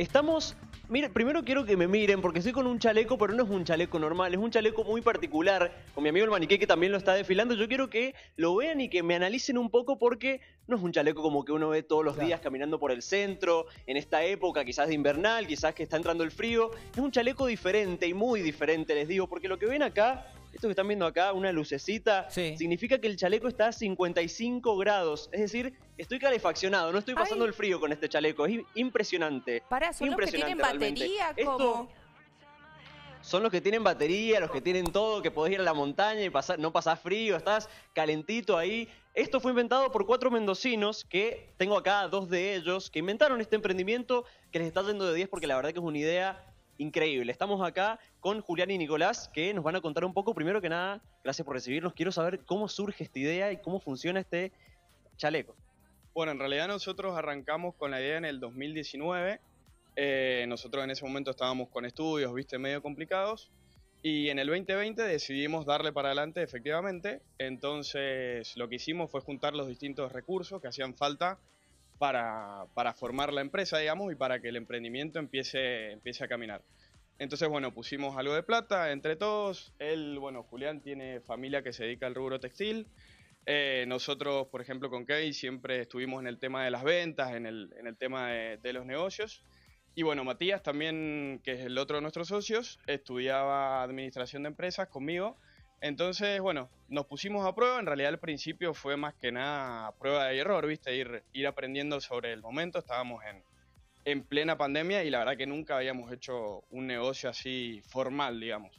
Estamos. Mire, primero quiero que me miren porque estoy con un chaleco, pero no es un chaleco normal, es un chaleco muy particular, con mi amigo el maniquí que también lo está desfilando. Yo quiero que lo vean y que me analicen un poco porque no es un chaleco como que uno ve todos los días caminando por el centro, en esta época quizás de invernal, quizás que está entrando el frío. Es un chaleco diferente y muy diferente, les digo, porque lo que ven acá esto que están viendo acá, una lucecita, significa que el chaleco está a 55 grados. Es decir, estoy calefaccionado, no estoy pasando el frío con este chaleco. Es impresionante. Para, son los que tienen batería, son los que tienen batería, los que tienen todo, que podés ir a la montaña y pasar, no pasás frío, estás calentito ahí. Esto fue inventado por cuatro mendocinos, que tengo acá dos de ellos, que inventaron este emprendimiento que les está yendo de 10 porque la verdad que es una idea increíble. Estamos acá con Julián y Nicolás que nos van a contar un poco. Primero que nada, gracias por recibirnos. Quiero saber cómo surge esta idea y cómo funciona este chaleco. Bueno, en realidad nosotros arrancamos con la idea en el 2019. Eh, nosotros en ese momento estábamos con estudios, viste, medio complicados. Y en el 2020 decidimos darle para adelante efectivamente. Entonces lo que hicimos fue juntar los distintos recursos que hacían falta para, formar la empresa, digamos, y para que el emprendimiento empiece, empiece a caminar. Entonces, bueno, pusimos algo de plata entre todos. Él, bueno, Julián tiene familia que se dedica al rubro textil. Eh, nosotros, por ejemplo, con Kevin siempre estuvimos en el tema de las ventas, en el, tema de, los negocios. Y bueno, Matías también, que es el otro de nuestros socios, estudiaba administración de empresas conmigo entonces, bueno, nos pusimos a prueba. En realidad, al principio fue más que nada prueba de error, ¿viste? Ir, ir aprendiendo sobre el momento. Estábamos en, en plena pandemia y la verdad que nunca habíamos hecho un negocio así formal, digamos.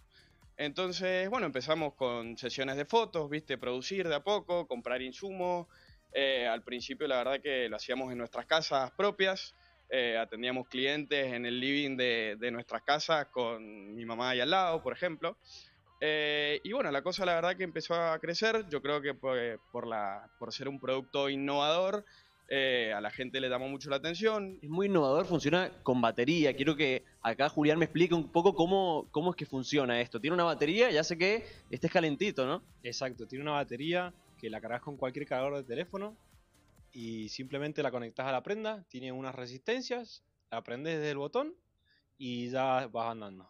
Entonces, bueno, empezamos con sesiones de fotos, ¿viste? Producir de a poco, comprar insumos. Eh, al principio, la verdad que lo hacíamos en nuestras casas propias. Eh, atendíamos clientes en el living de, de nuestras casas con mi mamá ahí al lado, por ejemplo. Eh, y bueno, la cosa la verdad que empezó a crecer, yo creo que por, eh, ser un producto innovador, eh, a la gente le llamó mucho la atención. Es muy innovador, funciona con batería. Quiero que acá Julián me explique un poco cómo, cómo es que funciona esto. Tiene una batería, ya sé que este es calentito, ¿no? Exacto, tiene una batería que la cargas con cualquier cargador de teléfono y simplemente la conectas a la prenda, tiene unas resistencias, la prendes desde el botón y ya vas andando.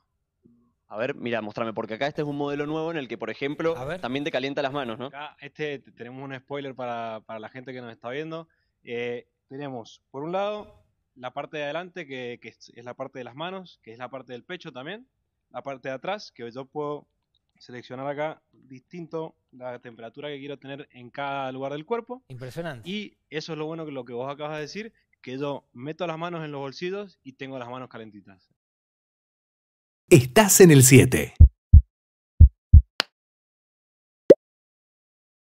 A ver, mira, mostrame, porque acá este es un modelo nuevo en el que, por ejemplo, también te calienta las manos, ¿no? Acá este, tenemos un spoiler para, para la gente que nos está viendo. Eh, tenemos, por un lado, la parte de adelante, que, es la parte de las manos, que es la parte del pecho también. La parte de atrás, que yo puedo seleccionar acá distinto la temperatura que quiero tener en cada lugar del cuerpo. Impresionante. Y eso es lo bueno que lo que vos acabas de decir, que yo meto las manos en los bolsillos y tengo las manos calentitas. Estás en el 7.